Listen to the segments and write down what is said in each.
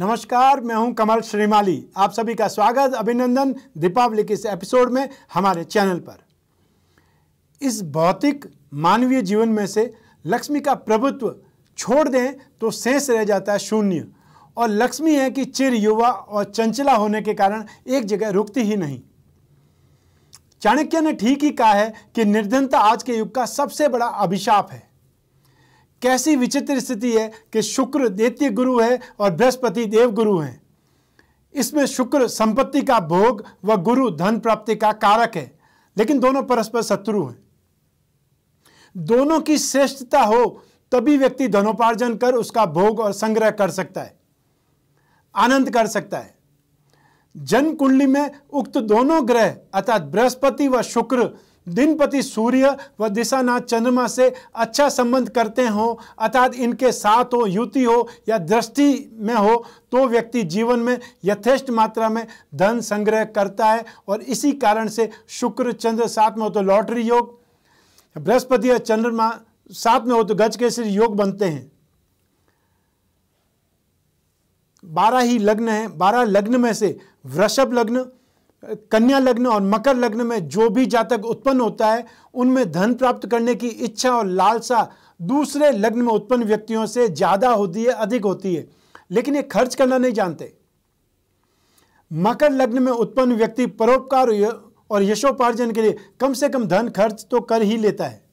नमस्कार मैं हूं कमल श्रीमाली आप सभी का स्वागत अभिनंदन दीपावली के इस एपिसोड में हमारे चैनल पर इस भौतिक मानवीय जीवन में से लक्ष्मी का प्रभुत्व छोड़ दें तो शेष रह जाता है शून्य और लक्ष्मी है कि चिर युवा और चंचला होने के कारण एक जगह रुकती ही नहीं चाणक्य ने ठीक ही कहा है कि निर्धनता आज के युग का सबसे बड़ा अभिशाप है कैसी विचित्र स्थिति है कि शुक्र दैत्य गुरु है और बृहस्पति देव गुरु हैं इसमें शुक्र संपत्ति का भोग व गुरु धन प्राप्ति का कारक है लेकिन दोनों परस्पर शत्रु हैं दोनों की श्रेष्ठता हो तभी व्यक्ति धनोपार्जन कर उसका भोग और संग्रह कर सकता है आनंद कर सकता है जन्म कुंडली में उक्त दोनों ग्रह अर्थात बृहस्पति व शुक्र दिनपति सूर्य व दिशानाथ चंद्रमा से अच्छा संबंध करते हो अर्थात इनके साथ हो युति हो या दृष्टि में हो तो व्यक्ति जीवन में यथेष्ट मात्रा में धन संग्रह करता है और इसी कारण से शुक्र चंद्र साथ में हो तो लॉटरी योग बृहस्पति और चंद्रमा साथ में हो तो गज के सिर योग बनते हैं बारह ही लग्न है बारह लग्न में से वृषभ लग्न कन्या लग्न और मकर लग्न में जो भी जातक उत्पन्न होता है उनमें धन प्राप्त करने की इच्छा और लालसा दूसरे लग्न में उत्पन्न व्यक्तियों से ज़्यादा होती है अधिक होती है लेकिन ये खर्च करना नहीं जानते मकर लग्न में उत्पन्न व्यक्ति परोपकार और यशोपार्जन के लिए कम से कम धन खर्च तो कर ही लेता है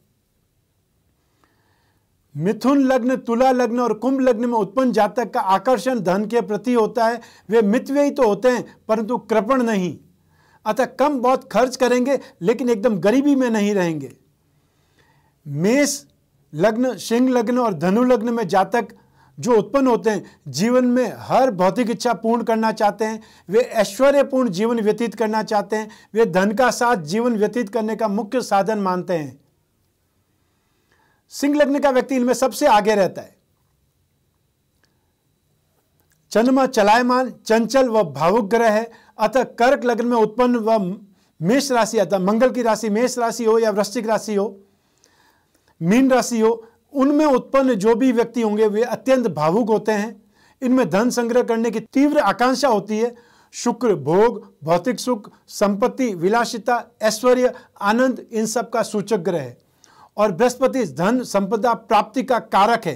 मिथुन लग्न तुला लग्न और कुंभ लग्न में उत्पन्न जातक का आकर्षण धन के प्रति होता है वे ही तो होते हैं परंतु कृपण नहीं अतः कम बहुत खर्च करेंगे लेकिन एकदम गरीबी में नहीं रहेंगे मेष लग्न सिंह लग्न और धनु लग्न में जातक जो उत्पन्न होते हैं जीवन में हर भौतिक इच्छा पूर्ण करना चाहते हैं वे ऐश्वर्यपूर्ण जीवन व्यतीत करना चाहते हैं वे धन का साथ जीवन व्यतीत करने का मुख्य साधन मानते हैं सिंह लग्न का व्यक्ति इनमें सबसे आगे रहता है चंद्रमा चलायमान चंचल व भावुक ग्रह है अतः कर्क लग्न में उत्पन्न व मेष राशि अतः मंगल की राशि मेष राशि हो या वृश्चिक राशि हो मीन राशि हो उनमें उत्पन्न जो भी व्यक्ति होंगे वे अत्यंत भावुक होते हैं इनमें धन संग्रह करने की तीव्र आकांक्षा होती है शुक्र भोग भौतिक सुख संपत्ति विलासिता ऐश्वर्य आनंद इन सब का सूचक ग्रह है और बृहस्पति धन संपदा प्राप्ति का कारक है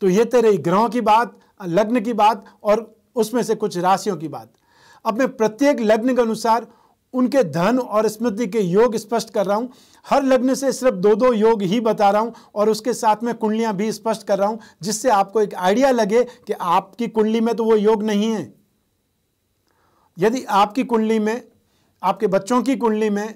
तो ये तेरे तो रही ग्रहों की बात लग्न की बात और उसमें से कुछ राशियों की बात अब मैं प्रत्येक लग्न के अनुसार उनके धन और स्मृति के योग स्पष्ट कर रहा हूं हर लग्न से सिर्फ दो दो योग ही बता रहा हूं और उसके साथ में कुंडलियां भी स्पष्ट कर रहा हूं जिससे आपको एक आइडिया लगे कि आपकी कुंडली में तो वो योग नहीं है यदि आपकी कुंडली में आपके बच्चों की कुंडली में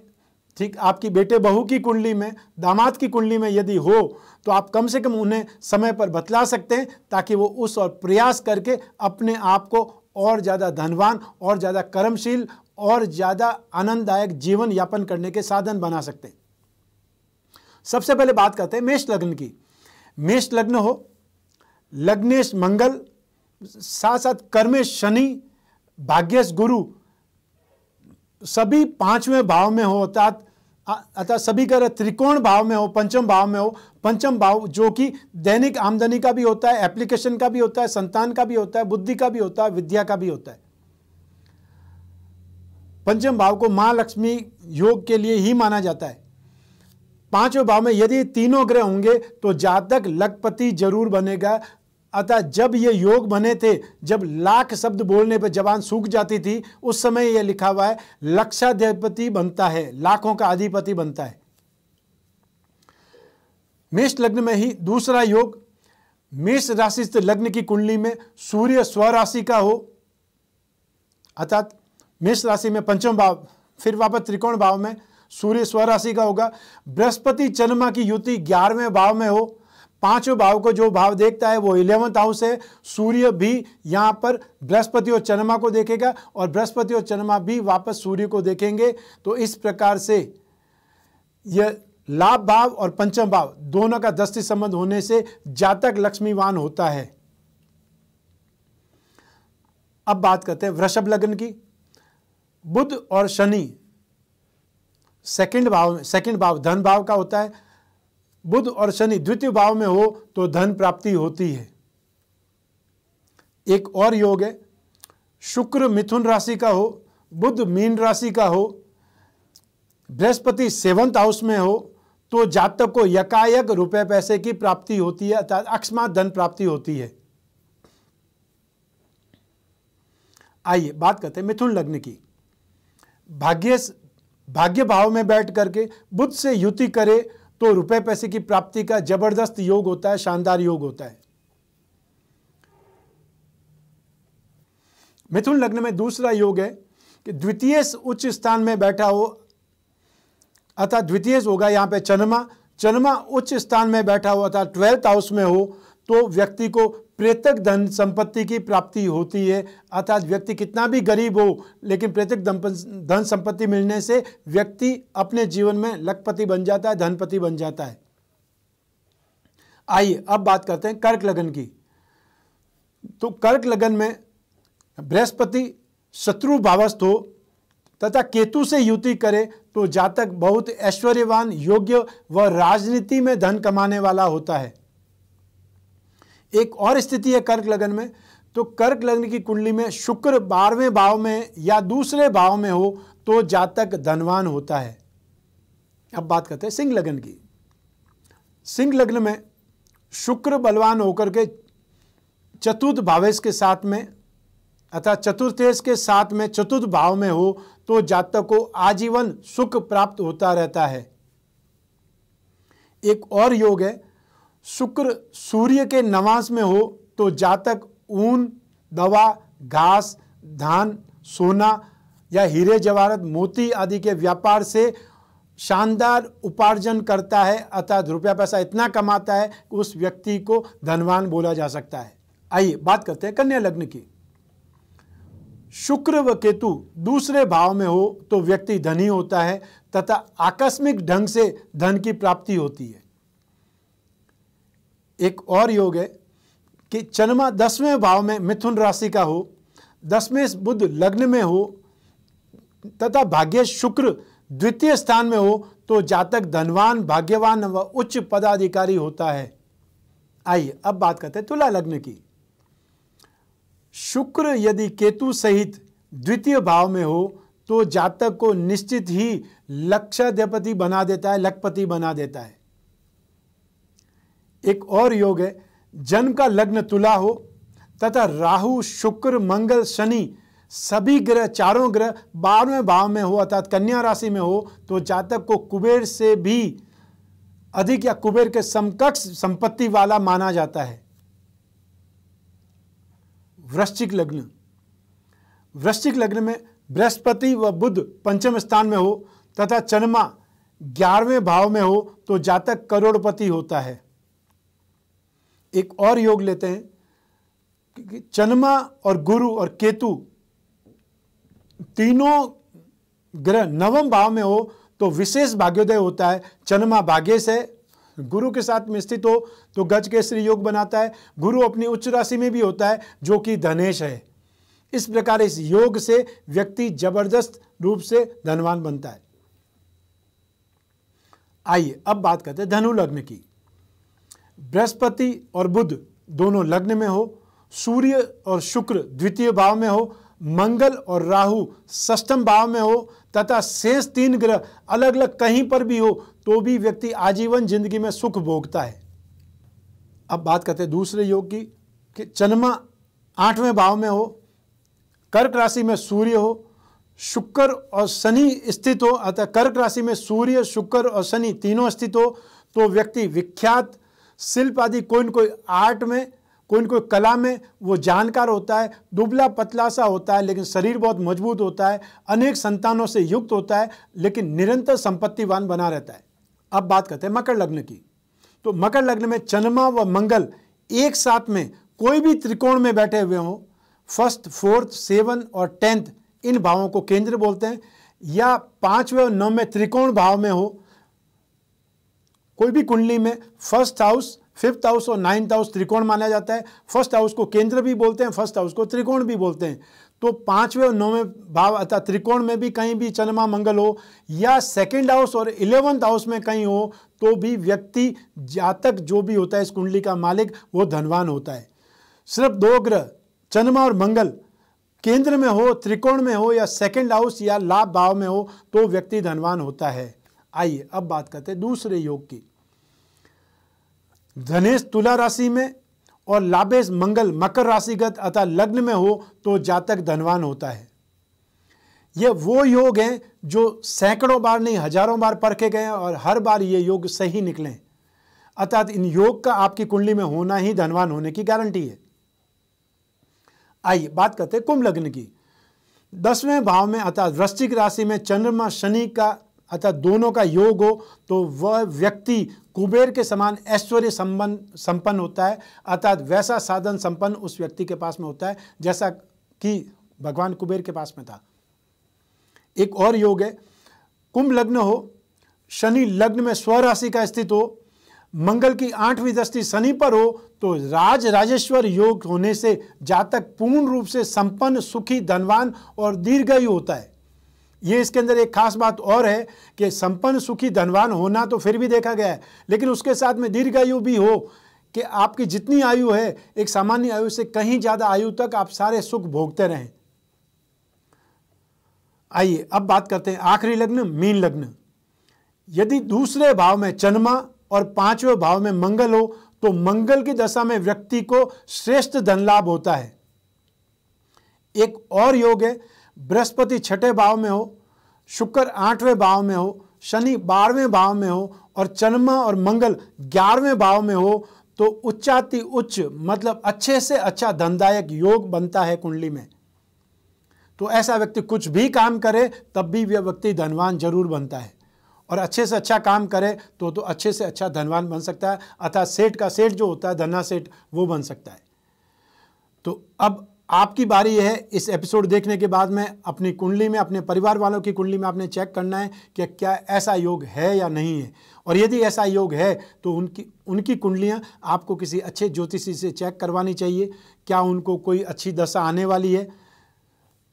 ठीक आपकी बेटे बहू की कुंडली में दामाद की कुंडली में यदि हो तो आप कम से कम उन्हें समय पर बतला सकते हैं ताकि वो उस और प्रयास करके अपने आप को और ज़्यादा धनवान और ज़्यादा कर्मशील और ज़्यादा आनंददायक जीवन यापन करने के साधन बना सकते हैं सबसे पहले बात करते हैं मेष लग्न की मेष लग्न हो लग्नेश मंगल साथ साथ कर्मेश शनि भाग्यश गुरु सभी पांचवें भाव में हो अर्थात अर्थात सभी रहे त्रिकोण भाव में हो पंचम भाव में हो पंचम भाव जो कि दैनिक आमदनी का भी होता है एप्लीकेशन का भी होता है संतान का भी होता है बुद्धि का भी होता है विद्या का भी होता है पंचम भाव को मां लक्ष्मी योग के लिए ही माना जाता है पांचवें भाव में यदि तीनों ग्रह होंगे तो जातक लखपति जरूर बनेगा अतः जब ये योग बने थे जब लाख शब्द बोलने पर जबान सूख जाती थी उस समय यह लिखा हुआ है लक्षाधिपति बनता है लाखों का अधिपति बनता है मेष लग्न में ही दूसरा योग मेष राशि से लग्न की कुंडली में सूर्य स्वराशि का हो अर्थात मेष राशि में पंचम भाव फिर वापस त्रिकोण भाव में सूर्य स्वराशि का होगा बृहस्पति चंद्रमा की युति ग्यारहवें भाव में हो पांचवें भाव को जो भाव देखता है वो इलेवंथ हाउस है सूर्य भी यहाँ पर बृहस्पति और चंद्रमा को देखेगा और बृहस्पति और चंद्रमा भी वापस सूर्य को देखेंगे तो इस प्रकार से यह लाभ भाव और पंचम भाव दोनों का दृष्टि संबंध होने से जातक लक्ष्मीवान होता है अब बात करते हैं वृषभ लग्न की बुध और शनि सेकंड भाव में सेकंड भाव धन भाव का होता है बुध और शनि द्वितीय भाव में हो तो धन प्राप्ति होती है एक और योग है शुक्र मिथुन राशि का हो बुध मीन राशि का हो बृहस्पति सेवंथ हाउस में हो तो जातक को यकायक रुपए पैसे की प्राप्ति होती है अर्थात अक्षमा धन प्राप्ति होती है आइए बात करते हैं मिथुन लग्न की भाग्य भाग्य भाव में बैठ करके बुद्ध से युति करे तो रुपए पैसे की प्राप्ति का जबरदस्त योग होता है शानदार योग होता है मिथुन लग्न में दूसरा योग है कि द्वितीय उच्च स्थान में बैठा हो अर्थात द्वितीय होगा यहां पे चन्मा चन्मा उच्च स्थान में बैठा हो अर्थात ट्वेल्थ हाउस में हो तो व्यक्ति को प्रेतक धन संपत्ति की प्राप्ति होती है अर्थात व्यक्ति कितना भी गरीब हो लेकिन प्रेतक धन संपत्ति मिलने से व्यक्ति अपने जीवन में लखपति बन जाता है धनपति बन जाता है आइए अब बात करते हैं कर्क लगन की तो कर्क लगन में बृहस्पति शत्रु भावस्थ हो तथा केतु से युति करे तो जातक बहुत ऐश्वर्यवान योग्य व राजनीति में धन कमाने वाला होता है एक और स्थिति है कर्क लगन में तो कर्क लग्न की कुंडली में शुक्र बारहवें भाव में या दूसरे भाव में हो तो जातक धनवान होता है अब बात करते हैं सिंह लग्न की सिंह लग्न में शुक्र बलवान होकर के चतुर्थ भावेश के साथ में अर्थात चतुर्थेश के साथ में चतुर्थ भाव में हो तो जातक को आजीवन सुख प्राप्त होता रहता है एक और योग है शुक्र सूर्य के नवास में हो तो जातक ऊन दवा घास धान सोना या हीरे जवाहरत मोती आदि के व्यापार से शानदार उपार्जन करता है अर्थात रुपया पैसा इतना कमाता है कि उस व्यक्ति को धनवान बोला जा सकता है आइए बात करते हैं कन्या लग्न की शुक्र व केतु दूसरे भाव में हो तो व्यक्ति धनी होता है तथा आकस्मिक ढंग से धन की प्राप्ति होती है एक और योग है कि चंद्रमा दसवें भाव में मिथुन राशि का हो दसवें बुद्ध लग्न में हो तथा भाग्य शुक्र द्वितीय स्थान में हो तो जातक धनवान भाग्यवान व उच्च पदाधिकारी होता है आइए अब बात करते हैं तुला लग्न की शुक्र यदि केतु सहित द्वितीय भाव में हो तो जातक को निश्चित ही लक्षाधिपति बना देता है लखपति बना देता है एक और योग है जन्म का लग्न तुला हो तथा राहु शुक्र मंगल शनि सभी ग्रह चारों ग्रह बारहवें भाव में हो अर्थात कन्या राशि में हो तो जातक को कुबेर से भी अधिक या कुबेर के समकक्ष संपत्ति वाला माना जाता है वृश्चिक लग्न वृश्चिक लग्न में बृहस्पति व बुध पंचम स्थान में हो तथा चन्मा ग्यारहवें भाव में हो तो जातक करोड़पति होता है एक और योग लेते हैं चन्मा और गुरु और केतु तीनों ग्रह नवम भाव में हो तो विशेष भाग्योदय होता है चन्मा भाग्य से गुरु के साथ में स्थित हो तो गज के श्री योग बनाता है गुरु अपनी उच्च राशि में भी होता है जो कि धनेश है इस प्रकार इस योग से व्यक्ति जबरदस्त रूप से धनवान बनता है आइए अब बात करते हैं धनु लग्न की बृहस्पति और बुध दोनों लग्न में हो सूर्य और शुक्र द्वितीय भाव में हो मंगल और राहु सष्टम भाव में हो तथा शेष तीन ग्रह अलग अलग कहीं पर भी हो तो भी व्यक्ति आजीवन जिंदगी में सुख भोगता है अब बात करते हैं दूसरे योग की कि चंद्रमा आठवें भाव में हो कर्क राशि में सूर्य हो शुक्र और शनि स्थित हो अतः कर्क राशि में सूर्य शुक्र और शनि तीनों स्थित हो तो व्यक्ति विख्यात शिल्प आदि कोई न कोई आर्ट में कोई न कोई कला में वो जानकार होता है दुबला पतला सा होता है लेकिन शरीर बहुत मजबूत होता है अनेक संतानों से युक्त होता है लेकिन निरंतर संपत्तिवान बना रहता है अब बात करते हैं मकर लग्न की तो मकर लग्न में चंद्रमा व मंगल एक साथ में कोई भी त्रिकोण में बैठे हुए हों फर्स्ट फोर्थ सेवन और टेंथ इन भावों को केंद्र बोलते हैं या पांचवें और नौवें त्रिकोण भाव में हो कोई भी कुंडली में फर्स्ट हाउस फिफ्थ हाउस और नाइन्थ हाउस त्रिकोण माना जाता है फर्स्ट हाउस को केंद्र भी बोलते हैं फर्स्ट हाउस को त्रिकोण भी बोलते हैं तो पांचवें और नौवें भाव अर्थात त्रिकोण में भी कहीं भी चंद्रमा मंगल हो या सेकेंड हाउस और इलेवंथ हाउस में कहीं हो तो भी व्यक्ति जातक जो भी होता है इस कुंडली का मालिक वो धनवान होता है सिर्फ दो ग्रह चंद्रमा और मंगल केंद्र में हो त्रिकोण में हो या सेकेंड हाउस या लाभ भाव में हो तो व्यक्ति धनवान होता है आइए अब बात करते हैं दूसरे योग की धनेश तुला राशि में और लाभेश मंगल मकर राशिगत अतः लग्न में हो तो जातक धनवान होता है ये वो योग हैं जो सैकड़ों बार नहीं हजारों बार परखे गए और हर बार ये योग सही निकले अर्थात इन योग का आपकी कुंडली में होना ही धनवान होने की गारंटी है आइए बात करते हैं कुंभ लग्न की दसवें भाव में अर्थात वृश्चिक राशि में चंद्रमा शनि का अतः दोनों का योग हो तो वह व्यक्ति कुबेर के समान ऐश्वर्य संबंध संपन्न होता है अर्थात वैसा साधन संपन्न उस व्यक्ति के पास में होता है जैसा कि भगवान कुबेर के पास में था एक और योग है कुंभ लग्न हो शनि लग्न में स्वराशि का स्थित हो मंगल की आठवीं दृष्टि शनि पर हो तो राज राजेश्वर योग होने से जातक पूर्ण रूप से संपन्न सुखी धनवान और दीर्घायु होता है ये इसके अंदर एक खास बात और है कि संपन्न सुखी धनवान होना तो फिर भी देखा गया है लेकिन उसके साथ में दीर्घायु भी हो कि आपकी जितनी आयु है एक सामान्य आयु से कहीं ज़्यादा आयु तक आप सारे सुख भोगते रहें आइए अब बात करते हैं आखिरी लग्न मीन लग्न यदि दूसरे भाव में चन्मा और पांचवें भाव में मंगल हो तो मंगल की दशा में व्यक्ति को श्रेष्ठ धन लाभ होता है एक और योग है बृहस्पति छठे भाव में हो शुक्र आठवें भाव में हो शनि बारहवें भाव में हो और चन्मा और मंगल ग्यारहवें भाव में हो तो उच्चाति उच्च मतलब अच्छे से अच्छा धनदायक योग बनता है कुंडली में तो ऐसा व्यक्ति कुछ भी काम करे तब भी वह व्यक्ति धनवान जरूर बनता है और अच्छे से अच्छा काम करे तो तो अच्छे से अच्छा धनवान बन सकता है अर्थात सेठ का सेठ जो होता है धना सेठ वो बन सकता है तो अब आपकी बारी है इस एपिसोड देखने के बाद में अपनी कुंडली में अपने परिवार वालों की कुंडली में आपने चेक करना है कि क्या ऐसा योग है या नहीं है और यदि ऐसा योग है तो उनकी उनकी कुंडलियाँ आपको किसी अच्छे ज्योतिषी से चेक करवानी चाहिए क्या उनको कोई अच्छी दशा आने वाली है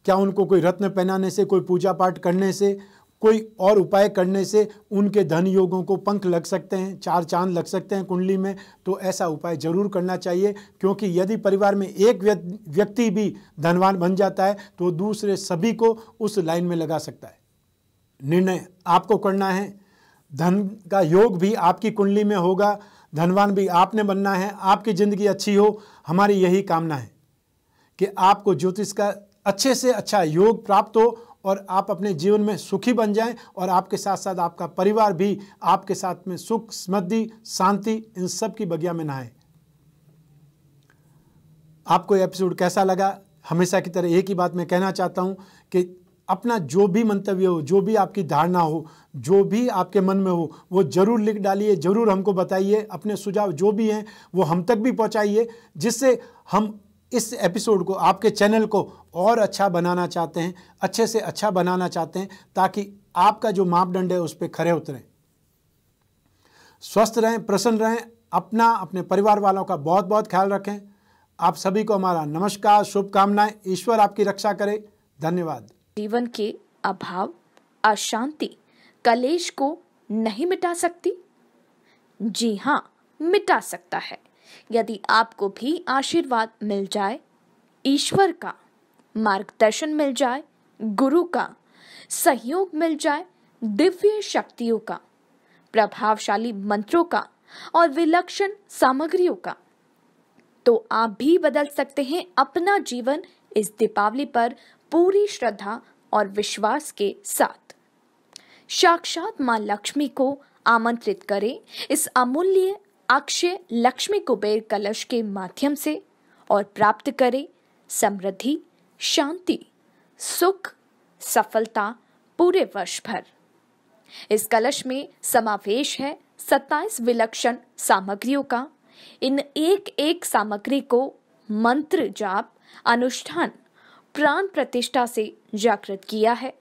क्या उनको कोई रत्न पहनाने से कोई पूजा पाठ करने से कोई और उपाय करने से उनके धन योगों को पंख लग सकते हैं चार चांद लग सकते हैं कुंडली में तो ऐसा उपाय जरूर करना चाहिए क्योंकि यदि परिवार में एक व्यक्ति भी धनवान बन जाता है तो दूसरे सभी को उस लाइन में लगा सकता है निर्णय आपको करना है धन का योग भी आपकी कुंडली में होगा धनवान भी आपने बनना है आपकी ज़िंदगी अच्छी हो हमारी यही कामना है कि आपको ज्योतिष का अच्छे से अच्छा योग प्राप्त हो और आप अपने जीवन में सुखी बन जाएं और आपके साथ साथ आपका परिवार भी आपके साथ में सुख समृद्धि शांति इन सब की बगिया में नहाए आपको एपिसोड कैसा लगा हमेशा की तरह एक ही बात मैं कहना चाहता हूं कि अपना जो भी मंतव्य हो जो भी आपकी धारणा हो जो भी आपके मन में हो वो ज़रूर लिख डालिए ज़रूर हमको बताइए अपने सुझाव जो भी हैं वो हम तक भी पहुँचाइए जिससे हम इस एपिसोड को आपके चैनल को और अच्छा बनाना चाहते हैं अच्छे से अच्छा बनाना चाहते हैं ताकि आपका जो मापदंड है उस पर खरे उतरें स्वस्थ रहें प्रसन्न रहें अपना अपने परिवार वालों का बहुत बहुत ख्याल रखें आप सभी को हमारा नमस्कार शुभकामनाएं ईश्वर आपकी रक्षा करे धन्यवाद जीवन के अभाव अशांति कलेश को नहीं मिटा सकती जी हाँ मिटा सकता है यदि आपको भी आशीर्वाद मिल जाए ईश्वर का मार्गदर्शन मिल जाए गुरु का सहयोग मिल जाए दिव्य शक्तियों का प्रभावशाली मंत्रों का और विलक्षण सामग्रियों का तो आप भी बदल सकते हैं अपना जीवन इस दीपावली पर पूरी श्रद्धा और विश्वास के साथ साक्षात मां लक्ष्मी को आमंत्रित करें इस अमूल्य अक्षय लक्ष्मी कुबेर कलश के माध्यम से और प्राप्त करें समृद्धि शांति सुख सफलता पूरे वर्ष भर इस कलश में समावेश है 27 विलक्षण सामग्रियों का इन एक एक सामग्री को मंत्र जाप अनुष्ठान प्राण प्रतिष्ठा से जागृत किया है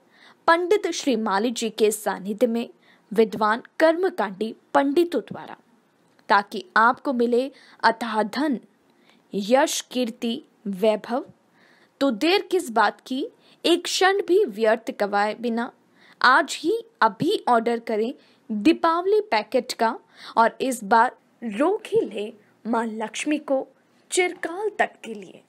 पंडित श्री माली जी के सानिध्य में विद्वान कर्मकांडी पंडितों द्वारा ताकि आपको मिले अथाह धन यश कीर्ति वैभव तो देर किस बात की एक क्षण भी व्यर्थ गवाए बिना आज ही अभी ऑर्डर करें दीपावली पैकेट का और इस बार रोक ही ले माँ लक्ष्मी को चिरकाल तक के लिए